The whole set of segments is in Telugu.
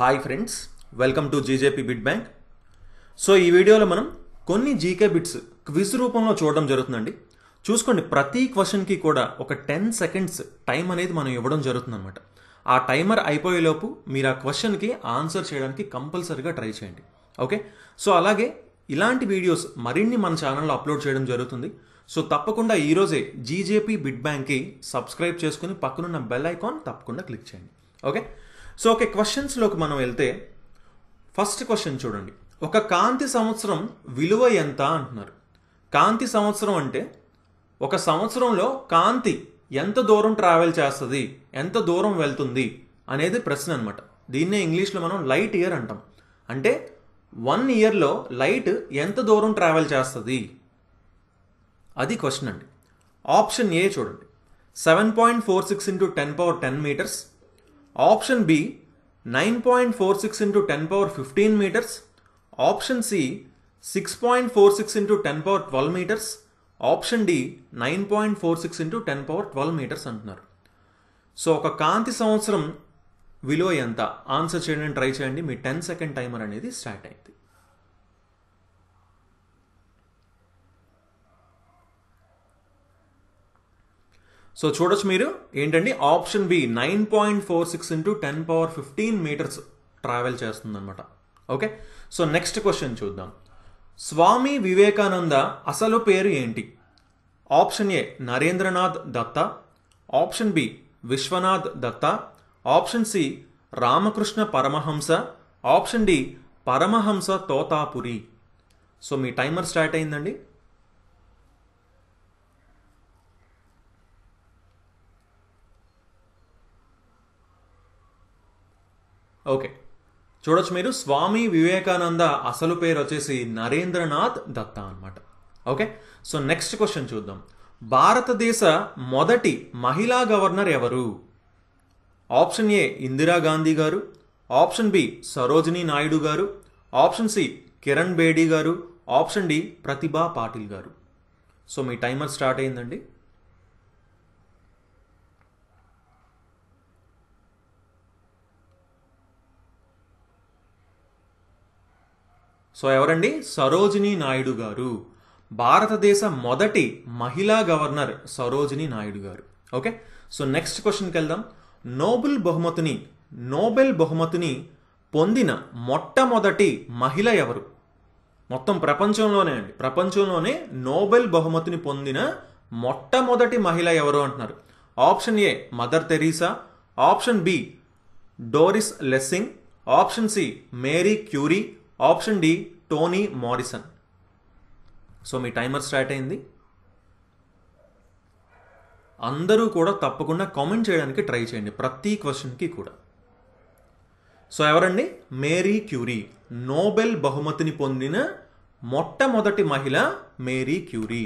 hi friends welcome to G J P bit bank so ఈ వీడియోలో మనం కొన్ని జీకే బిట్స్ క్విజ్ రూపంలో చూడడం జరుగుతుందండి చూసుకోండి ప్రతి క్వశ్చన్కి కూడా ఒక టెన్ సెకండ్స్ టైం అనేది మనం ఇవ్వడం జరుగుతుందన్నమాట ఆ టైమర్ అయిపోయేలోపు మీరు ఆ క్వశ్చన్కి ఆన్సర్ చేయడానికి కంపల్సరీగా ట్రై చేయండి ఓకే సో అలాగే ఇలాంటి వీడియోస్ మరిన్ని మన ఛానల్లో అప్లోడ్ చేయడం జరుగుతుంది సో తప్పకుండా ఈరోజే జీజేపీ బిడ్ బ్యాంక్కి సబ్స్క్రైబ్ చేసుకుని పక్కనున్న బెల్ ఐకాన్ తప్పకుండా క్లిక్ చేయండి ఓకే సో ఓకే క్వశ్చన్స్లోకి మనం వెళ్తే ఫస్ట్ క్వశ్చన్ చూడండి ఒక కాంతి సంవత్సరం విలువ ఎంత అంటున్నారు కాంతి సంవత్సరం అంటే ఒక సంవత్సరంలో కాంతి ఎంత దూరం ట్రావెల్ చేస్తుంది ఎంత దూరం వెళ్తుంది అనేది ప్రశ్న అనమాట దీన్నే ఇంగ్లీష్లో మనం లైట్ ఇయర్ అంటాం అంటే వన్ ఇయర్లో లైట్ ఎంత దూరం ట్రావెల్ చేస్తుంది అది క్వశ్చన్ అండి ఆప్షన్ ఏ చూడండి seven point four six into ten power ten metres option B nine point four six into ten power fifteen metres option C six point four six into ten power twelve metres option D nine point four six into ten power twelve metres అంటున్నారు సో ఒక కాంతి సంవత్సరం విలువ ఎంత ఆన్సర్ చేయడానికి ట్రై చేయండి మీ టెన్ సెకండ్ టైమర్ అనేది స్టార్ట్ అయింది సో చూడొచ్చు మీరు ఏంటండి option B nine point four six into ten power fifteen metres travel చేస్తుందన్నమాట ఓకే సో నెక్స్ట్ క్వశ్చన్ చూద్దాం స్వామి వివేకానంద అసలు పేరు ఏంటి option A Narendranath Datta option B Vishwanath Datta option C Ramakrishna Paramahamsa option D Paramahamsa Totapuri so మీ టైమర్ స్టార్ట్ అయిందండి ఓకే చూడొచ్చు మీరు స్వామి వివేకానంద అసలు పేరు వచ్చేసి నరేంద్రనాథ్ దత్త అనమాట ఓకే సో నెక్స్ట్ క్వశ్చన్ చూద్దాం భారతదేశ మొదటి మహిళా గవర్నర్ ఎవరు ఆప్షన్ ఏ ఇందిరాగాంధీ గారు ఆప్షన్ బి సరోజినీ నాయుడు గారు ఆప్షన్ సి కిరణ్ బేడీ గారు option D Pratibha Patil garu so మీ టైమర్ స్టార్ట్ అయిందండి సో ఎవరండి సరోజినీ నాయుడు గారు భారతదేశ మొదటి మహిళా గవర్నర్ సరోజినీ నాయుడు గారు ఓకే సో నెక్స్ట్ క్వశ్చన్కి వెళ్దాం నోబెల్ బహుమతిని నోబెల్ బహుమతిని పొందిన మొట్టమొదటి మహిళ ఎవరు మొత్తం ప్రపంచంలోనే అండి ప్రపంచంలోనే నోబెల్ బహుమతిని పొందిన మొట్టమొదటి మహిళ ఎవరు అంటున్నారు option A Mother Teresa option B Doris Lessing option C Marie Curie option D Toni Morrison so మీ టైమర్ స్టార్ట్ అయింది అందరూ కూడా తప్పకుండా కామెంట్ చేయడానికి ట్రై చేయండి ప్రతి క్వశ్చన్కి కూడా సో ఎవరండి మేరీ క్యూరీ నోబెల్ బహుమతిని పొందిన మొట్టమొదటి మహిళ Marie Curie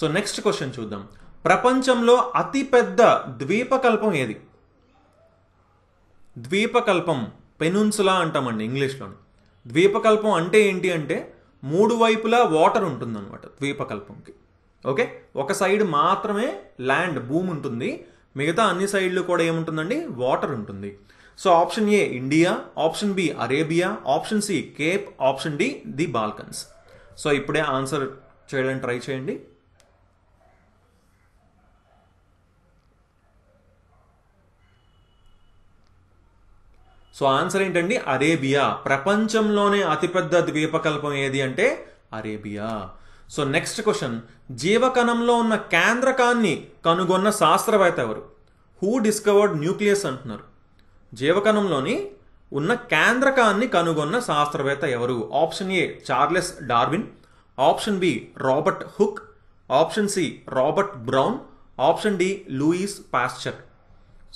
so next question చూద్దాం ప్రపంచంలో అతిపెద్ద ద్వీపకల్పం ఏది ద్వీపకల్పం పెనున్సులా అంటామండి ఇంగ్లీష్లోని ద్వీపకల్పం అంటే ఏంటి అంటే మూడు వైపులా వాటర్ ఉంటుందన్నమాట ద్వీపకల్పంకి ఓకే ఒక సైడ్ మాత్రమే ల్యాండ్ భూమి ఉంటుంది మిగతా అన్ని సైడ్లు కూడా ఏముంటుందండి వాటర్ ఉంటుంది so option A India option B Arabia option C Cape option D the Balkans so ఇప్పుడే ఆన్సర్ చేయడానికి ట్రై చేయండి సో ఆన్సర్ ఏంటండి అరేబియా ప్రపంచంలోనే అతిపెద్ద ద్వీపకల్పం ఏది అంటే అరేబియా సో నెక్స్ట్ క్వశ్చన్ జీవకణంలో ఉన్న కేంద్రకాన్ని కనుగొన్న శాస్త్రవేత్త ఎవరు హూ డిస్కవర్డ్ న్యూక్లియస్ అంటున్నారు జీవకణంలోని ఉన్న కేంద్రకాన్ని కనుగొన్న శాస్త్రవేత్త ఎవరు option A Charles Darwin option B Robert Hooke option C Robert Brown option D Louis Pasteur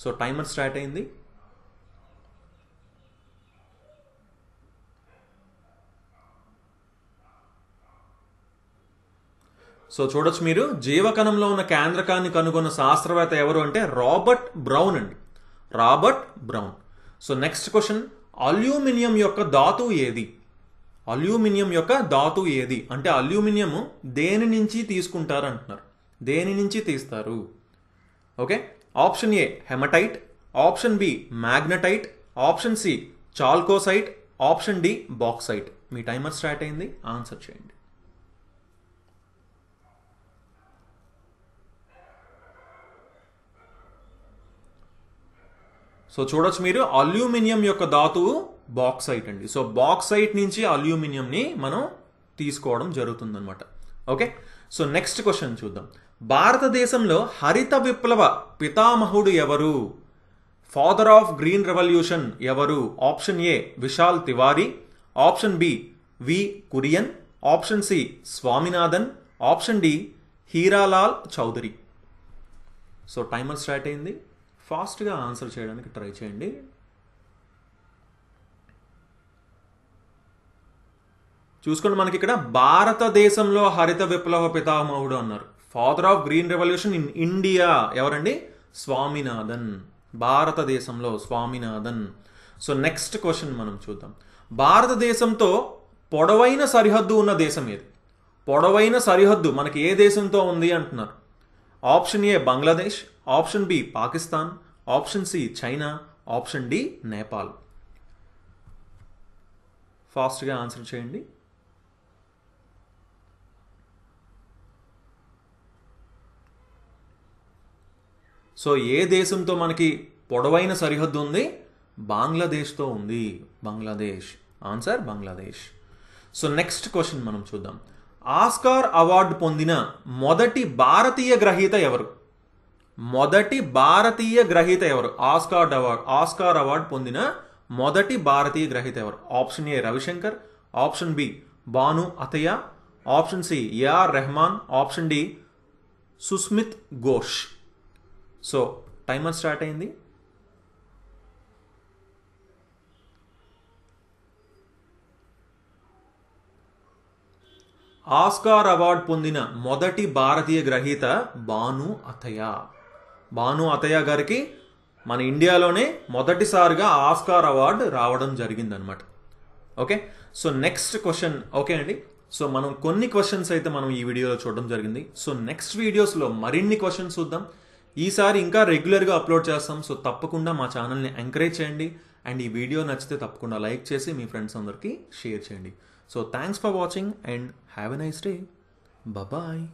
so timer start అయింది సో చూడొచ్చు మీరు జీవకణంలో ఉన్న కేంద్రకాన్ని కనుగొన్న శాస్త్రవేత్త ఎవరు అంటే రాబర్ట్ బ్రౌన్ అండి Robert Brown so next question aluminium యొక్క ధాతు ఏది అల్యూమినియం యొక్క ధాతు ఏది అంటే అల్యూమినియం దేని నుంచి తీసుకుంటారు అంటున్నారు దేని నుంచి తీస్తారు okay option A haematite option B magnetite option C chalcocite option D bauxite మీ టైమర్ స్టార్ట్ అయింది ఆన్సర్ చేయండి సో చూడొచ్చు మీరు అల్యూమినియం యొక్క ధాతువు బాక్సైట్ అండి సో బాక్సైట్ నుంచి అల్యూమినియంని మనం తీసుకోవడం జరుగుతుందనమాట ఓకే సో నెక్స్ట్ క్వశ్చన్ చూద్దాం భారతదేశంలో హరిత విప్లవ పితామహుడు ఎవరు ఫాదర్ ఆఫ్ గ్రీన్ రెవల్యూషన్ ఎవరు option A Vishal Tiwari option B V Kurien option C Swaminathan option D Hiralal Chaudhary so timer start అయింది ఫాస్ట్గా ఆన్సర్ చేయడానికి ట్రై చేయండి చూసుకోండి మనకి ఇక్కడ భారతదేశంలో హరిత విప్లవ పితామహుడు అన్నారు father of green revolution in India ఎవరండి స్వామినాథన్ భారతదేశంలో స్వామినాథన్ సో నెక్స్ట్ క్వశ్చన్ మనం చూద్దాం భారతదేశంతో పొడవైన సరిహద్దు ఉన్న దేశం ఏది పొడవైన సరిహద్దు మనకి ఏ దేశంతో ఉంది అంటున్నారు option A Bangladesh option B Pakistan option C China option D Nepal ఫాస్ట్గా ఆన్సర్ చేయండి సో ఏ దేశంతో మనకి పొడవైన సరిహద్దు ఉంది బంగ్లాదేశ్తో ఉంది Bangladesh answer Bangladesh so next question మనం చూద్దాం ఆస్కార్ అవార్డు పొందిన మొదటి భారతీయ గ్రహీత ఎవరు మొదటి భారతీయ గ్రహీత ఎవరు ఆస్కార్ అవార్డ్ ఆస్కార్ అవార్డు పొందిన మొదటి భారతీయ గ్రహీత ఎవరు option A Ravishankar option B Bhanu Athaiya option C A R Rahman option D Sushmit Ghosh so timer start అయింది ఆస్కార్ అవార్డు పొందిన మొదటి భారతీయ గ్రహీత బాను అతయ్య భాను అతయ్య గారికి మన ఇండియాలోనే మొదటిసారిగా ఆస్కార్ అవార్డు రావడం జరిగిందనమాట okay so next question okay అండి సో మనం కొన్ని క్వశ్చన్స్ అయితే మనం ఈ వీడియోలో చూడడం జరిగింది సో నెక్స్ట్ వీడియోస్లో మరిన్ని క్వశ్చన్స్ చూద్దాం ఈసారి ఇంకా రెగ్యులర్గా అప్లోడ్ చేస్తాం సో తప్పకుండా మా ఛానల్ని ఎంకరేజ్ చేయండి అండ్ ఈ వీడియో నచ్చితే తప్పకుండా లైక్ చేసి మీ ఫ్రెండ్స్ అందరికీ షేర్ చేయండి so thanks for watching and have a nice day bye